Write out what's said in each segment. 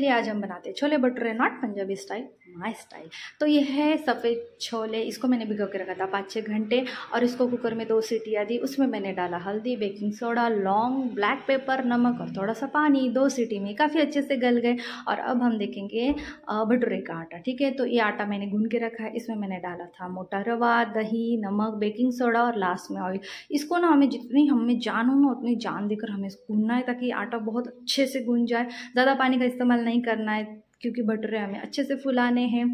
चलिए आज हम बनाते हैं chole bhature not Punjabi style my style तो ये है सफ़ेद छोले इसको मैंने भिगो के रखा था पाँच छः घंटे और इसको कुकर में दो सीटियाँ दी उसमें मैंने डाला हल्दी बेकिंग सोडा लौंग ब्लैक पेपर नमक और थोड़ा सा पानी दो सीटी में काफ़ी अच्छे से गल गए और अब हम देखेंगे भटूरे का आटा ठीक है तो ये आटा मैंने गून के रखा है इसमें मैंने डाला था मोटा रवा दही नमक बेकिंग सोडा और लास्ट में ऑयल इसको ना हमें जितनी हमें जान हो ना उतनी जान देकर हमें गूनना है ताकि आटा बहुत अच्छे से गून जाए ज़्यादा पानी का इस्तेमाल नहीं करना है क्योंकि भटूरे हमें अच्छे से फुलाने हैं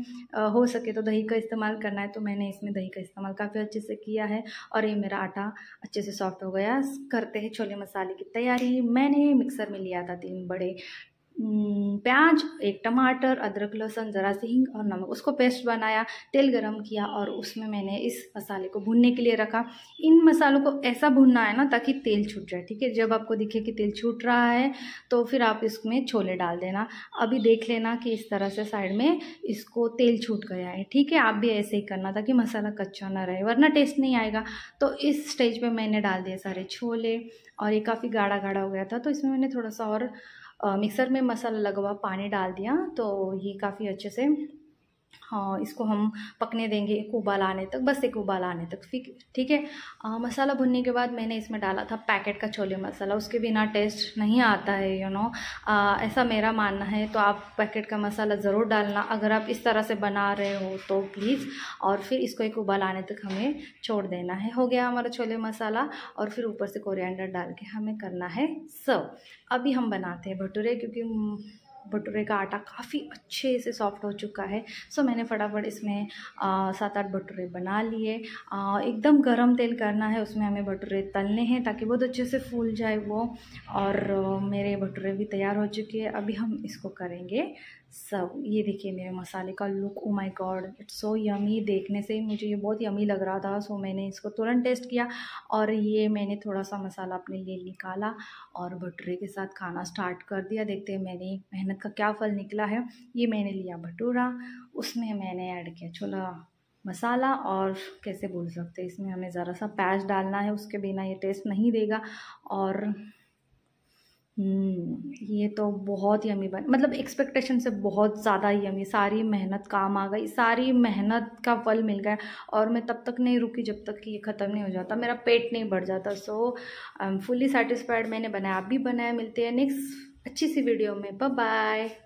हो सके तो दही का इस्तेमाल करना है तो मैंने इसमें दही का इस्तेमाल काफ़ी अच्छे से किया है और ये मेरा आटा अच्छे से सॉफ्ट हो गया करते हैं छोले मसाले की तैयारी मैंने मिक्सर में लिया था तीन बड़े हम्म, प्याज एक टमाटर अदरक लहसुन ज़रा सी हिंग और नमक उसको पेस्ट बनाया तेल गरम किया और उसमें मैंने इस मसाले को भूनने के लिए रखा इन मसालों को ऐसा भूनना है ना ताकि तेल छूट जाए ठीक है जब आपको दिखे कि तेल छूट रहा है तो फिर आप इसमें छोले डाल देना अभी देख लेना कि इस तरह से साइड में इसको तेल छूट गया है ठीक है आप भी ऐसे ही करना ताकि मसाला कच्चा ना रहे वरना टेस्ट नहीं आएगा तो इस स्टेज पर मैंने डाल दिए सारे छोले और ये काफ़ी गाढ़ा गाढ़ा हो गया था तो इसमें मैंने थोड़ा सा और मिक्सर में मसाला लगवा हुआ पानी डाल दिया तो ये काफ़ी अच्छे से हाँ इसको हम पकने देंगे एक उबाल आने तक बस एक उबाल आने तक फिर ठीक है मसाला भुनने के बाद मैंने इसमें डाला था पैकेट का छोले मसाला उसके बिना टेस्ट नहीं आता है यू नो ऐसा मेरा मानना है तो आप पैकेट का मसाला ज़रूर डालना अगर आप इस तरह से बना रहे हो तो प्लीज़ और फिर इसको एक उबाल आने तक हमें छोड़ देना है हो गया हमारा छोले मसाला और फिर ऊपर से कोरियंडर डाल के हमें करना है सर्व अभी हम बनाते हैं भटूरे क्योंकि भटूरे का आटा काफ़ी अच्छे से सॉफ्ट हो चुका है सो मैंने फटाफट इसमें सात आठ भटूरे बना लिए एकदम गरम तेल करना है उसमें हमें भटूरे तलने हैं ताकि बहुत अच्छे से फूल जाए वो और मेरे भटूरे भी तैयार हो चुके हैं अभी हम इसको करेंगे सब ये देखिए मेरे मसाले का look oh my god it's so yummy देखने से मुझे ये बहुत यमी लग रहा था सो मैंने इसको तुरंत टेस्ट किया और ये मैंने थोड़ा सा मसाला अपने लिए निकाला और भटूरे के साथ खाना स्टार्ट कर दिया देखते हैं मैंने मेहनत का क्या फल निकला है ये मैंने लिया भटूरा उसमें मैंने ऐड किया छोला मसाला और कैसे बोल सकते इसमें हमें ज़रा सा प्याज डालना है उसके बिना ये टेस्ट नहीं देगा और हम्म, ये तो बहुत यमी बन मतलब एक्सपेक्टेशन से बहुत ज़्यादा यमी सारी मेहनत काम आ गई सारी मेहनत का फल मिल गया और मैं तब तक नहीं रुकी जब तक कि ये ख़त्म नहीं हो जाता मेरा पेट नहीं बढ़ जाता so I am fully satisfied मैंने बनाया आप भी बनाया मिलते हैं नेक्स्ट अच्छी सी वीडियो में बाय